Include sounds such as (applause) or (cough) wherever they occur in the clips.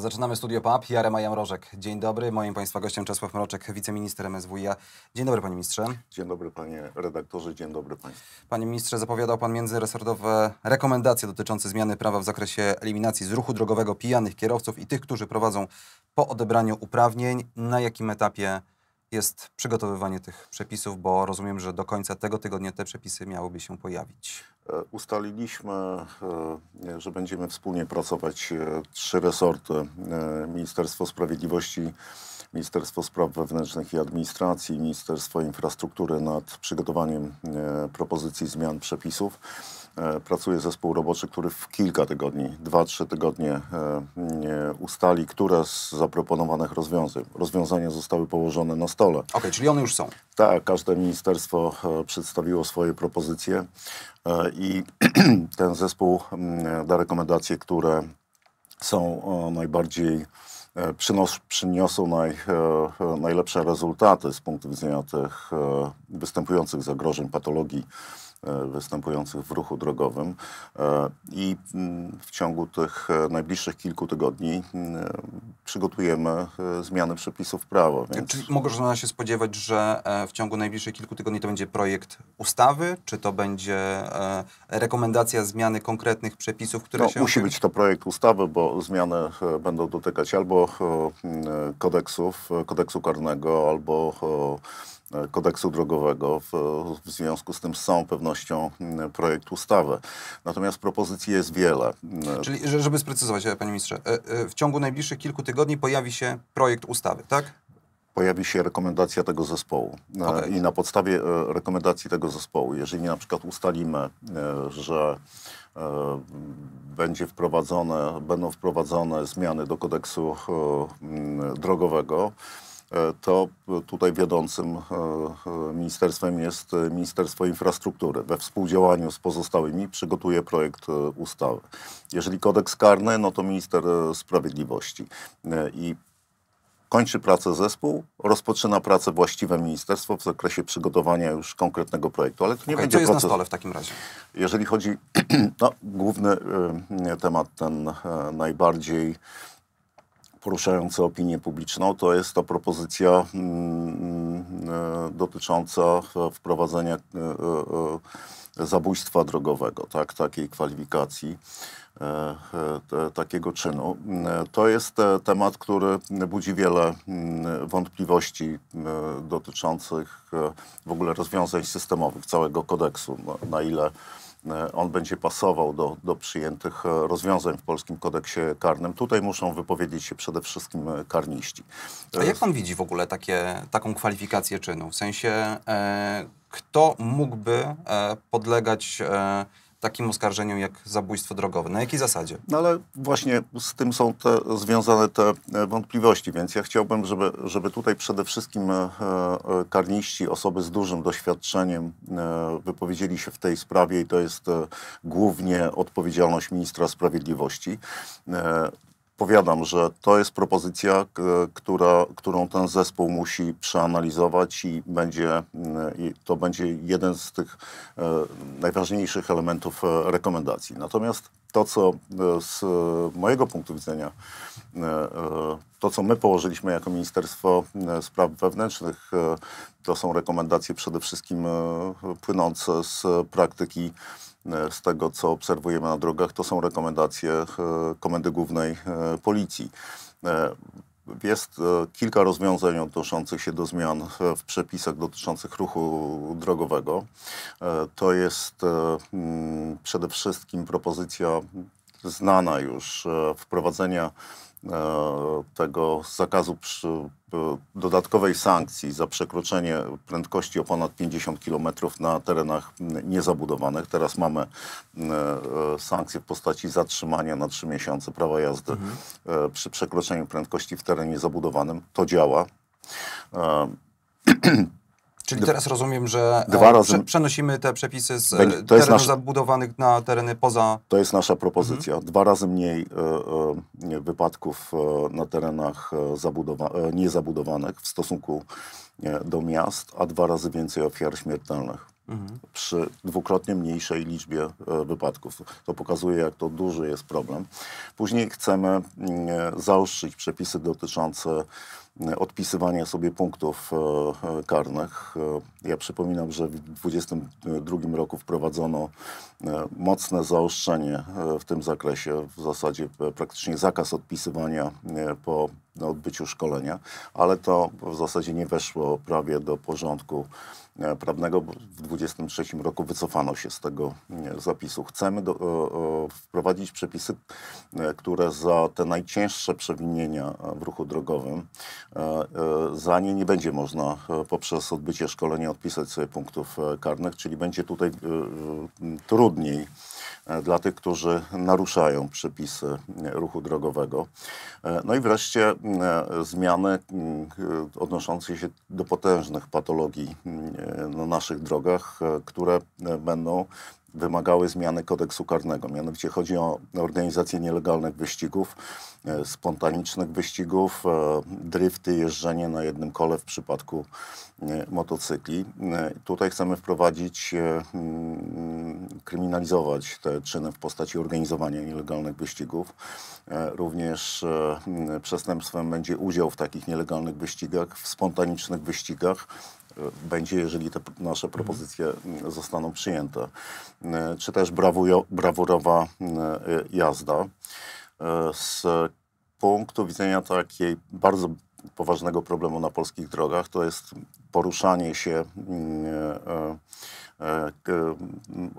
Zaczynamy Studio PAP. Jarema Jamrożek. Mrożek. Dzień dobry. Moim Państwa gościem Czesław Mroczek, wiceminister MSWiA. Dzień dobry Panie Ministrze. Dzień dobry Panie Redaktorze, dzień dobry Państwu. Panie Ministrze, zapowiadał Pan międzyresortowe rekomendacje dotyczące zmiany prawa w zakresie eliminacji z ruchu drogowego pijanych kierowców i tych, którzy prowadzą po odebraniu uprawnień. Na jakim etapie jest przygotowywanie tych przepisów, bo rozumiem, że do końca tego tygodnia te przepisy miałyby się pojawić. E, ustaliliśmy, e, że będziemy wspólnie pracować e, trzy resorty: Ministerstwo Sprawiedliwości, Ministerstwo Spraw Wewnętrznych i Administracji, Ministerstwo Infrastruktury nad przygotowaniem propozycji zmian przepisów. E, pracuje zespół roboczy, który w kilka tygodni, dwa, trzy tygodnie e, ustali, które z zaproponowanych rozwiązań. Rozwiązania zostały położone na stole. Okej, okay, czyli one już są. Tak, każde ministerstwo e, przedstawiło swoje propozycje i (clears throat) ten zespół mm, da rekomendacje, które są najbardziej przynos, przyniosą naj, najlepsze rezultaty z punktu widzenia tych występujących zagrożeń, patologii E, występujących w ruchu drogowym e, i w ciągu tych e, najbliższych kilku tygodni przygotujemy zmiany przepisów prawa. Więc... Czy można się spodziewać, że w ciągu najbliższych kilku tygodni to będzie projekt ustawy, czy to będzie rekomendacja zmiany konkretnych przepisów, które no, się... Musi być to projekt ustawy, bo zmiany będą dotykać albo kodeksów, kodeksu karnego, albo kodeksu drogowego. W, w związku z tym z całą pewnością mm, projekt ustawy. Natomiast propozycji jest wiele. Mm, Czyli, żeby sprecyzować, e, panie ministrze, e, e, w ciągu najbliższych kilku tygodni pojawi się projekt ustawy, tak? pojawi się rekomendacja tego zespołu. Okay. I na podstawie rekomendacji tego zespołu, jeżeli na przykład ustalimy, że będzie wprowadzone, będą wprowadzone zmiany do kodeksu drogowego, E, to tutaj wiodącym e, e, ministerstwem jest Ministerstwo Infrastruktury. We współdziałaniu z pozostałymi przygotuje projekt ustawy. Jeżeli kodeks karny, no to minister sprawiedliwości. I kończy pracę zespół, rozpoczyna pracę właściwe ministerstwo w zakresie przygotowania już konkretnego projektu. Ale to nie okay, będzie co jest proces. na stole w takim razie? Jeżeli chodzi, (clears throat) no, główny y, temat ten y, najbardziej poruszające opinię publiczną, to jest ta propozycja mm, mm, e, dotycząca wprowadzenia e, e, zabójstwa drogowego, tak, takiej kwalifikacji. takiego czynu. To jest temat, który budzi wiele mm, wątpliwości dotyczących w ogóle rozwiązań systemowych całego kodeksu, no, na ile E, on będzie pasował do, do przyjętych e, rozwiązań w polskim kodeksie karnym. Tutaj muszą wypowiedzieć się przede wszystkim e, karniści. A jak pan widzi w ogóle takie, taką kwalifikację czynu? W sensie, e, kto mógłby e, podlegać... E, takim oskarżeniom jak zabójstwo drogowe. Na jakiej zasadzie? No ale właśnie z tym są te, związane te e, wątpliwości, więc ja chciałbym, żeby, żeby tutaj przede wszystkim e, e, karniści, osoby z dużym doświadczeniem wypowiedzieli się w tej sprawie i to jest głównie odpowiedzialność ministra sprawiedliwości. Powiadam, że to jest propozycja, która, którą ten zespół musi przeanalizować i będzie, mm, i to będzie jeden z tych e, najważniejszych elementów e, rekomendacji. Natomiast to, co e, z mojego punktu widzenia, to, co my położyliśmy jako Ministerstwo Spraw Wewnętrznych, to są rekomendacje przede wszystkim płynące z praktyki E, z tego, co obserwujemy na drogach, to są rekomendacje e, Komendy Głównej e, Policji. Jest kilka rozwiązań odnoszących się do zmian w przepisach dotyczących ruchu drogowego. To jest mm, przede wszystkim propozycja znana już wprowadzenia E, tego zakazu przy, e, dodatkowej sankcji za przekroczenie prędkości o ponad 50 km na terenach niezabudowanych. Teraz mamy e, sankcje w postaci zatrzymania na 3 miesiące prawa jazdy mhm. przy przekroczeniu prędkości w terenie zabudowanym. To działa. (clears throat) (clears throat) Czyli teraz rozumiem, że e, Dwa razy... przenosimy te przepisy z e, Będzie, terenów nasz... zabudowanych na tereny poza... To jest nasza propozycja. Mhm. Dwa razy mniej e, e, wypadków e, na terenach zabudowa... niezabudowanych w stosunku do miast, a dwa razy więcej ofiar śmiertelnych. Mhm. przy dwukrotnie mniejszej liczbie e, wypadków. To pokazuje, jak to duży jest problem. Później chcemy mm, e, zaostrzyć przepisy dotyczące mm, odpisywania sobie punktów e, karnych. Ja przypominam, że w 2022 roku wprowadzono mocne zaostrzenie w tym zakresie, w zasadzie praktycznie zakaz odpisywania po odbyciu szkolenia, ale to w zasadzie nie weszło prawie do porządku E, prawnego w 2023 roku wycofano się z tego e, zapisu. Chcemy do, o, wprowadzić przepisy, e, które za te najcięższe przewinienia w ruchu drogowym, za nie nie będzie można poprzez odbycie szkolenia odpisać sobie punktów karnych, czyli będzie tutaj trudniej dla tych, którzy naruszają przepisy ruchu drogowego. No i wreszcie zmiany mm, odnoszące się do potężnych patologii mm, na naszych drogach, e, które e, będą wymagały zmiany kodeksu karnego. Mianowicie chodzi o organizację nielegalnych wyścigów, e, spontanicznych wyścigów, drifty, jeżdżenie na jednym kole w przypadku motocykli. Tutaj chcemy wprowadzić, mm, kryminalizować te czyny w postaci organizowania nielegalnych wyścigów. Również przestępstwem będzie udział w takich nielegalnych wyścigach, w spontanicznych wyścigach, będzie, jeżeli te nasze propozycje mm, zostaną przyjęte. E, czy też brawurowa e, jazda. E, z punktu widzenia takiej bardzo poważnego problemu na polskich drogach, to jest poruszanie się mm,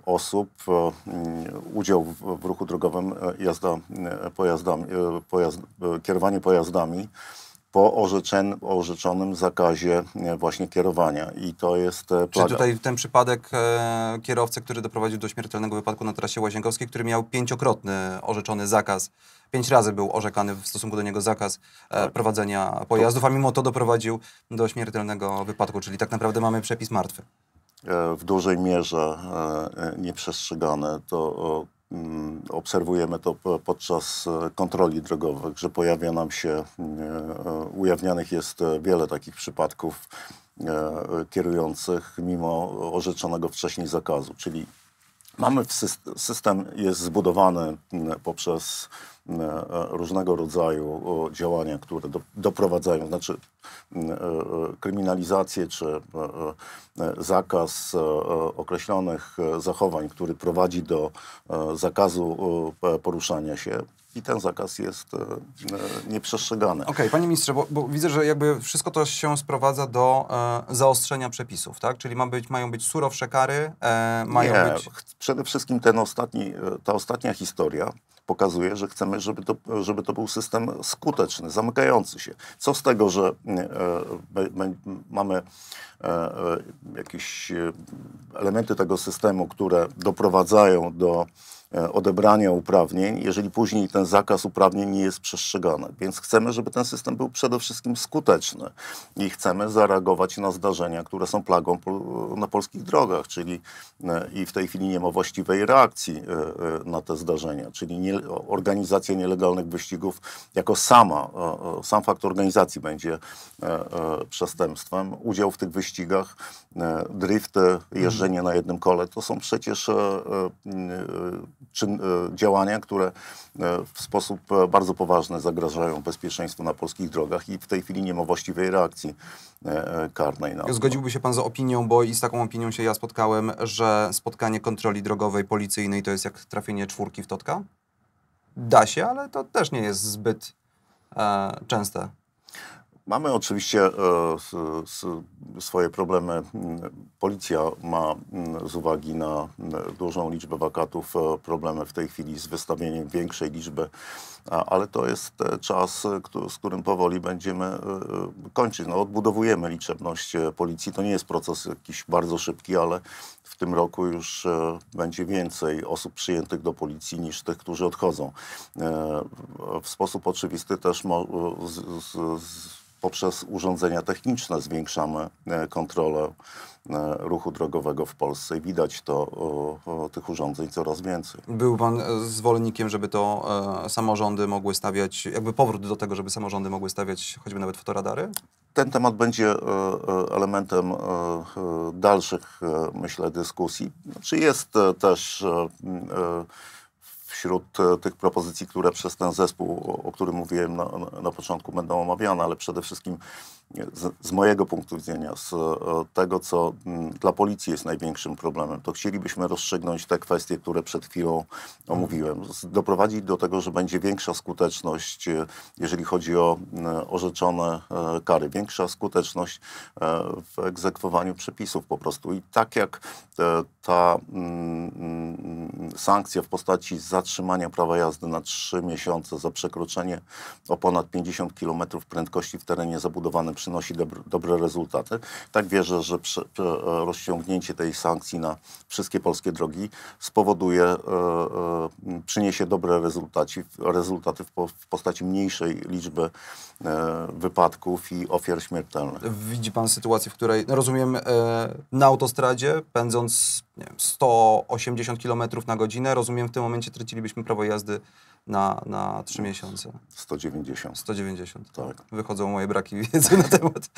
osób, udział w ruchu drogowym, jazda pojazdami, pojazd, kierowanie pojazdami po orzeczeń, orzeczonym zakazie e, właśnie kierowania. I to jest e, plaga. Czy tutaj ten przypadek e, kierowcy, który doprowadził do śmiertelnego wypadku na trasie Łazienkowskiej, który miał pięciokrotny orzeczony zakaz, pięć razy był orzekany w stosunku do niego zakaz e, tak. prowadzenia pojazdów, a mimo to doprowadził do śmiertelnego wypadku, czyli tak naprawdę mamy przepis martwy e, w dużej mierze nieprzestrzegane, to Mm, obserwujemy to podczas e, kontroli drogowych, że pojawia nam się, e, e, ujawnianych jest wiele takich przypadków kierujących mimo orzeczonego wcześniej zakazu, czyli Mamy system, system jest zbudowany mm, poprzez mm, e, różnego rodzaju działania, które do, doprowadzają, znaczy mm, e, e, kryminalizację czy zakaz określonych zachowań, który prowadzi do zakazu poruszania się i ten zakaz jest e, e, nieprzestrzegany. Okej, okay, panie ministrze, bo, bo, widzę, że jakby wszystko to się sprowadza do e, zaostrzenia przepisów, tak? Czyli ma być, mają być surowsze kary, e, mają Nie, być... przede wszystkim ten ostatni, e, ta ostatnia historia pokazuje, że chcemy, żeby to, żeby to był system skuteczny, zamykający się. Co z tego, że e, mamy jakieś elementy tego systemu, które doprowadzają do E, odebrania uprawnień, jeżeli później ten zakaz uprawnień nie jest przestrzegany. Więc chcemy, żeby ten system był przede wszystkim skuteczny i chcemy zareagować na zdarzenia, które są plagą na polskich drogach, czyli e, i w tej chwili nie ma właściwej reakcji e, na te zdarzenia, czyli nie, organizacja nielegalnych wyścigów jako sama, sam fakt organizacji będzie przestępstwem. Udział w tych wyścigach, drifty, jeżdżenie na jednym kole, to są przecież czyn, e, działania, które e, w sposób e, bardzo poważny zagrażają bezpieczeństwu na polskich drogach i w tej chwili nie ma właściwej reakcji karnej. Na Zgodziłby się pan z opinią, bo i z taką opinią się ja spotkałem, że spotkanie kontroli drogowej policyjnej to jest jak trafienie czwórki w totka? Da się, ale to też nie jest zbyt e, częste. Mamy oczywiście e, swoje problemy. Policja ma mm, z uwagi na mm, dużą liczbę wakatów e, problemy w tej chwili z wystawieniem większej liczby, ale to jest e, czas, z którym powoli będziemy kończyć. No, odbudowujemy liczebność policji. To nie jest proces jakiś bardzo szybki, ale w tym roku już będzie więcej osób przyjętych do policji niż tych, którzy odchodzą. W sposób oczywisty też z, z, z poprzez urządzenia techniczne zwiększamy e, kontrolę e, ruchu drogowego w Polsce i widać to tych urządzeń coraz więcej. Był pan e, zwolennikiem, żeby to samorządy mogły stawiać, jakby powrót do tego, żeby samorządy mogły stawiać choćby nawet fotoradary? Ten temat będzie elementem dalszych, myślę, dyskusji. Czy znaczy jest też wśród e, tych propozycji, które przez ten zespół, o którym mówiłem na, na początku, będą omawiane, ale przede wszystkim z, z, mojego punktu widzenia, z e, tego, co mm, dla policji jest największym problemem, to chcielibyśmy rozstrzygnąć te kwestie, które przed chwilą omówiłem. Doprowadzić do tego, że będzie większa skuteczność, e, jeżeli chodzi o mm, orzeczone e, kary, większa skuteczność w egzekwowaniu przepisów po prostu. I tak jak ta mm, sankcja w postaci zatrzymania prawa jazdy na 3 miesiące za przekroczenie o ponad 50 km prędkości w terenie zabudowanym przynosi dobre rezultaty. Tak wierzę, że przy, e, rozciągnięcie tej sankcji na wszystkie polskie drogi spowoduje, e, e, przyniesie dobre rezultaty, rezultaty w, po, w postaci mniejszej liczby e, wypadków i ofiar śmiertelnych. Widzi pan sytuację, w której, no rozumiem, e, na autostradzie pędząc wiem, 180 km na godzinę, rozumiem, w tym momencie tracilibyśmy prawo jazdy na, na 3 miesiące. 190. 190. Tak. Wychodzą moje braki wiedzy na temat.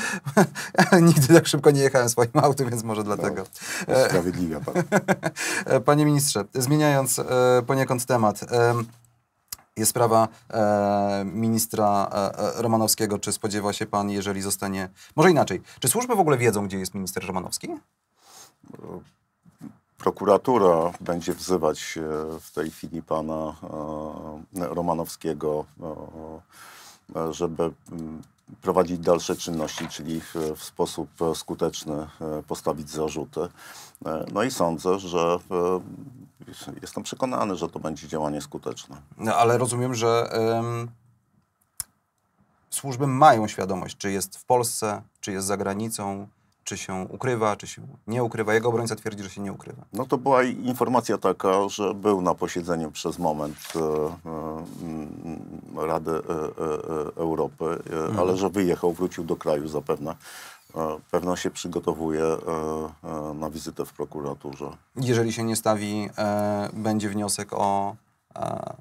(laughs) Nigdy tak szybko nie jechałem swoim autem, więc może no, dlatego. Tak. pan. E, (laughs) panie ministrze, zmieniając e, poniekąd temat. E, jest sprawa e, ministra e, Romanowskiego. Czy spodziewa się pan, jeżeli zostanie. Może inaczej. Czy służby w ogóle wiedzą, gdzie jest minister Romanowski? prokuratura będzie wzywać e, w tej chwili pana e, Romanowskiego, e, żeby mm, prowadzić dalsze czynności, czyli w sposób skuteczny postawić zarzuty. No i sądzę, że jestem przekonany, że to będzie działanie skuteczne. No, ale rozumiem, że ym, służby mają świadomość, czy jest w Polsce, czy jest za granicą, czy się ukrywa, czy się nie ukrywa. Jego obrońca twierdzi, że się nie ukrywa. No to była informacja taka, że był na posiedzeniu przez moment e, e, Rady e, Europy, mhm. ale że wyjechał, wrócił do kraju zapewne. Pewno się przygotowuje na wizytę w prokuraturze. Jeżeli się nie stawi, będzie wniosek o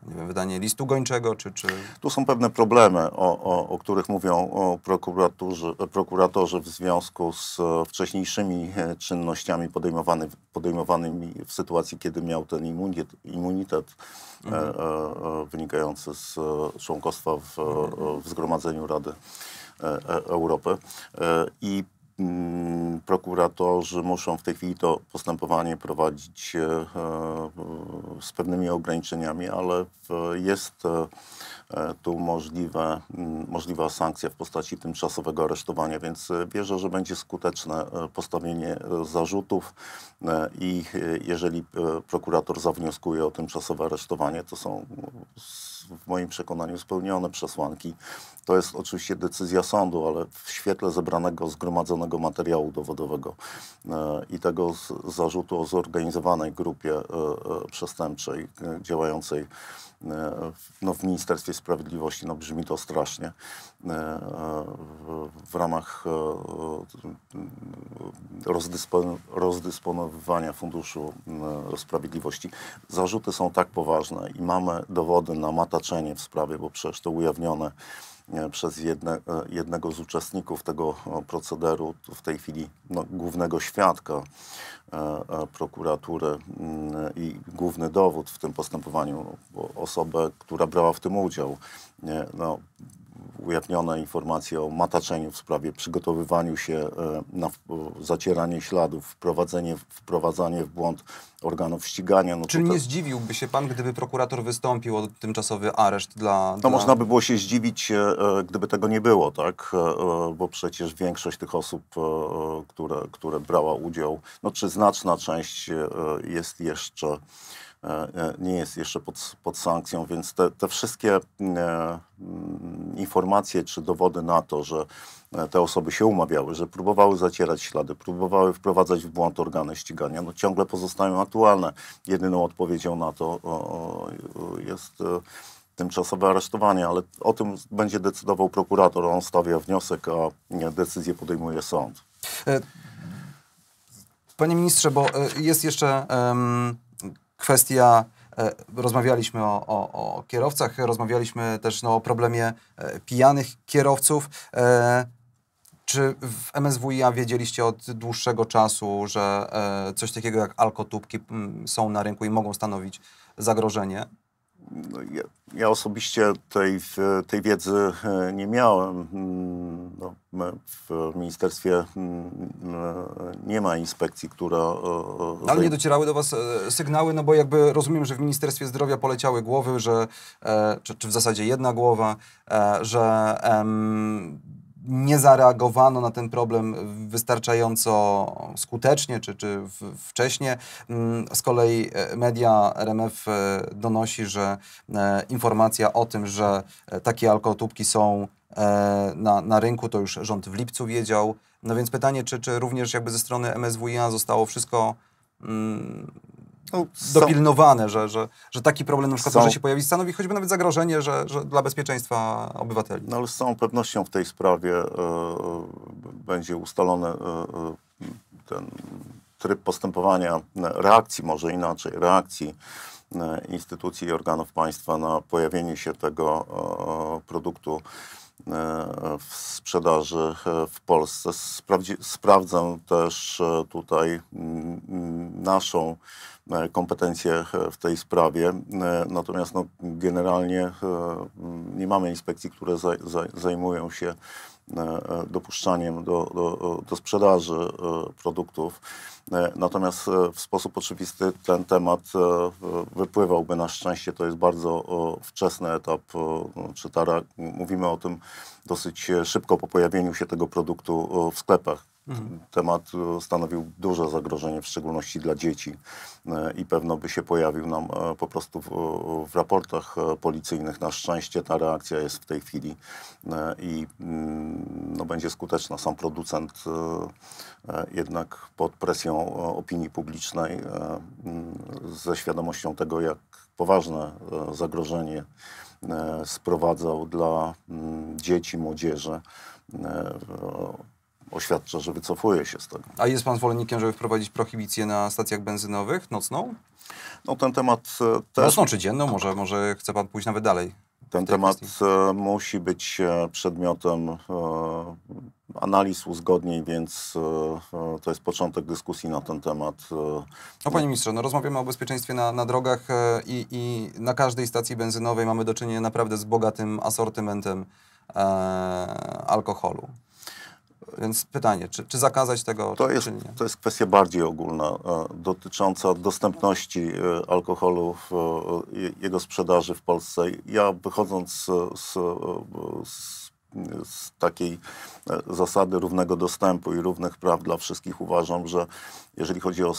nie wiem, wydanie listu gończego, czy... czy... Tu są pewne problemy, o, o, o których mówią prokuratorzy, prokuratorzy w związku z e, wcześniejszymi e, czynnościami podejmowany, podejmowanymi w sytuacji, kiedy miał ten immunitet, immunitet mhm. e, e, wynikający z e, członkostwa w, mhm. w Zgromadzeniu Rady. E, Europy. I Mm, prokuratorzy muszą w tej chwili to postępowanie prowadzić e, e, z pewnymi ograniczeniami, ale jest e, tu możliwe, mm, możliwa sankcja w postaci tymczasowego aresztowania, więc wierzę, że będzie skuteczne postawienie zarzutów i jeżeli prokurator zawnioskuje o tymczasowe aresztowanie, to są w moim przekonaniu spełnione przesłanki. To jest oczywiście decyzja sądu, ale w świetle zebranego, zgromadzonego materiału dowodowego e, i tego zarzutu o zorganizowanej grupie e, e, przestępczej działającej E, no, w Ministerstwie Sprawiedliwości, no brzmi to strasznie, e, w ramach e, rozdyspo, rozdysponowywania Funduszu Sprawiedliwości. Zarzuty są tak poważne i mamy dowody na mataczenie w sprawie, bo przecież to ujawnione E, przez jedne, e, jednego z uczestników tego e, procederu, w tej chwili no, głównego świadka prokuratury mm, i główny dowód w tym postępowaniu, osobę, która brała w tym udział. No, ujawnione informacje o mataczeniu w sprawie przygotowywaniu się e, na e, zacieranie śladów, wprowadzenie, wprowadzanie w błąd organów ścigania. No Czy tutaj... nie zdziwiłby się pan, gdyby prokurator wystąpił o tymczasowy areszt dla... No dla... można by było się zdziwić, e, gdyby tego nie było, tak? Bo przecież większość tych osób, które, które brała udział, no czy znaczna część jest jeszcze E, e, nie jest jeszcze pod, pod sankcją, więc te, te wszystkie e, mm, informacje czy dowody na to, że te osoby się umawiały, że próbowały zacierać ślady, próbowały wprowadzać w błąd organy ścigania, no ciągle pozostają aktualne. Jedyną odpowiedzią na to jest tymczasowe aresztowanie, ale o tym będzie decydował prokurator. On stawia wniosek, a decyzję podejmuje sąd. Panie ministrze, bo jest jeszcze um, kwestia e, Rozmawialiśmy o, o, o, kierowcach, rozmawialiśmy też no, o problemie e, pijanych kierowców. E, czy w MSWiA wiedzieliście od dłuższego czasu, że coś takiego jak alkotubki mm, są na rynku i mogą stanowić zagrożenie? No, ja, ja, osobiście tej, tej wiedzy e, nie miałem. Mm, no, w ministerstwie mm, e, nie ma inspekcji, która... E, no, ale nie docierały do Was sygnały, no bo jakby rozumiem, że w Ministerstwie Zdrowia poleciały głowy, że, czy, czy w zasadzie jedna głowa, że... Em, nie zareagowano na ten problem wystarczająco skutecznie czy, czy wcześnie. Mm, z kolei e, media RMF e, donosi, że e, informacja o tym, że takie alkotubki są na, na rynku, to już rząd w lipcu wiedział. No więc pytanie, czy, czy również jakby ze strony MSWiA zostało wszystko mm, mocno dopilnowane, że, że, że taki problem na przykład może się pojawić, stanowi choćby nawet zagrożenie że, że dla bezpieczeństwa obywateli. No ale z całą pewnością w tej sprawie e, e, będzie ustalony e, ten tryb postępowania, reakcji może inaczej, reakcji instytucji i organów państwa na pojawienie się tego produktu w sprzedaży w Polsce. Sprawdzi, sprawdzę też tutaj naszą E, kompetencje e, w tej sprawie. E, natomiast no, generalnie nie mamy inspekcji, które zajmują się dopuszczaniem do, do, do, sprzedaży produktów. Natomiast w sposób oczywisty ten temat wypływałby na szczęście. To jest bardzo wczesny etap czytara. Mówimy o tym dosyć szybko po pojawieniu się tego produktu w sklepach Temat e, stanowił duże zagrożenie, w szczególności dla dzieci e, i pewno by się pojawił nam e, po prostu w, w raportach policyjnych. Na szczęście ta reakcja jest w tej chwili i mm, no, będzie skuteczna. Sam producent jednak pod presją opinii publicznej, mm, ze świadomością tego, jak poważne zagrożenie sprowadzał dla mm, dzieci, młodzieży, oświadcza, że wycofuje się z tego. A jest pan zwolennikiem, żeby wprowadzić prohibicję na stacjach benzynowych nocną? No ten temat... E, też... Nocną czy dzienną? Może, może chce pan pójść nawet dalej? Ten temat kwestii. E, musi być e, przedmiotem e, analiz, uzgodnień, więc e, to jest początek dyskusji na ten temat. No panie ministrze, no rozmawiamy o bezpieczeństwie na, na drogach i, i na każdej stacji benzynowej mamy do czynienia naprawdę z bogatym asortymentem e, alkoholu. Więc pytanie, czy, czy zakazać tego, to czy, jest, czy nie? To jest kwestia bardziej ogólna, e, dotycząca dostępności e, alkoholu, w, e, jego sprzedaży w Polsce. Ja wychodząc z, z, z z takiej zasady równego dostępu i równych praw dla wszystkich uważam, że jeżeli chodzi o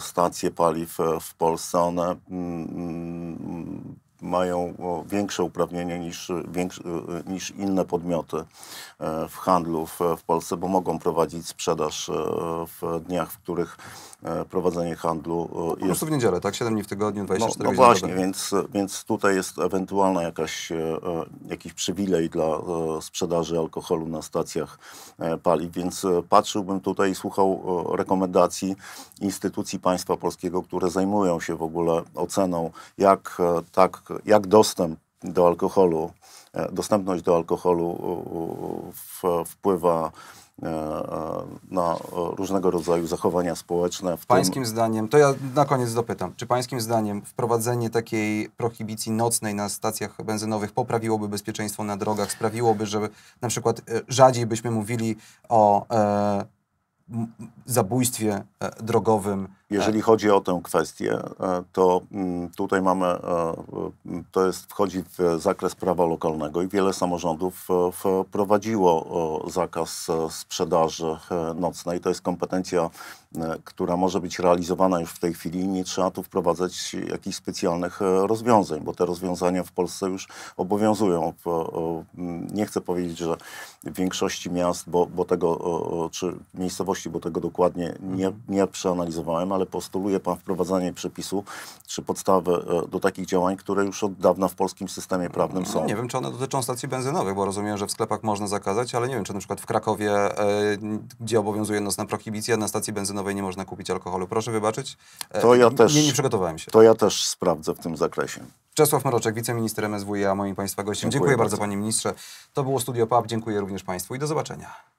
stacje paliw w Polsce, one mm, mm, mają większe uprawnienia niż, większe, niż inne podmioty e, w handlu w, w Polsce, bo mogą prowadzić sprzedaż e, w dniach, w których e, prowadzenie handlu no, jest... Po prostu w niedzielę, tak? 7 dni w tygodniu, 24 No, no właśnie, więc, więc tutaj jest ewentualna jakaś, jakiś przywilej dla sprzedaży alkoholu na stacjach paliw, więc patrzyłbym tutaj i słuchał rekomendacji instytucji państwa polskiego, które zajmują się w ogóle oceną, jak tak jak dostęp do alkoholu, e, dostępność do alkoholu wpływa e, e, na różnego rodzaju zachowania społeczne. W pańskim tym... zdaniem, to ja na koniec dopytam, czy pańskim zdaniem wprowadzenie takiej prohibicji nocnej na stacjach benzynowych poprawiłoby bezpieczeństwo na drogach, sprawiłoby, że na przykład rzadziej byśmy mówili o e, zabójstwie e, drogowym. Jeżeli e, chodzi o tę kwestię, e, to mm, tutaj mamy, to jest, wchodzi w zakres prawa lokalnego i wiele samorządów wprowadziło zakaz sprzedaży nocnej. To jest kompetencja E, która może być realizowana już w tej chwili, nie trzeba tu wprowadzać jakichś specjalnych e, rozwiązań, bo te rozwiązania w Polsce już obowiązują. Nie chcę powiedzieć, że w większości miast, bo, bo tego, czy miejscowości, bo tego dokładnie nie, mhm. nie przeanalizowałem, ale postuluje Pan wprowadzanie przepisu czy podstawy e, do takich działań, które już od dawna w polskim systemie prawnym no są. Nie wiem, czy one dotyczą stacji benzynowych, bo rozumiem, że w sklepach można zakazać, ale nie wiem, czy na przykład w Krakowie, gdzie obowiązuje nocna prohibicja, na stacji benzynowej Nowej nie można kupić alkoholu. Proszę wybaczyć, e, to ja też, nie, nie przygotowałem się. To ja też sprawdzę w tym zakresie. Czesław Mroczek, wiceminister MSWiA, moim Państwa gościem. Dziękuję, Dziękuję bardzo, bardzo Panie Ministrze. To było Studio PAP. Dziękuję również Państwu i do zobaczenia.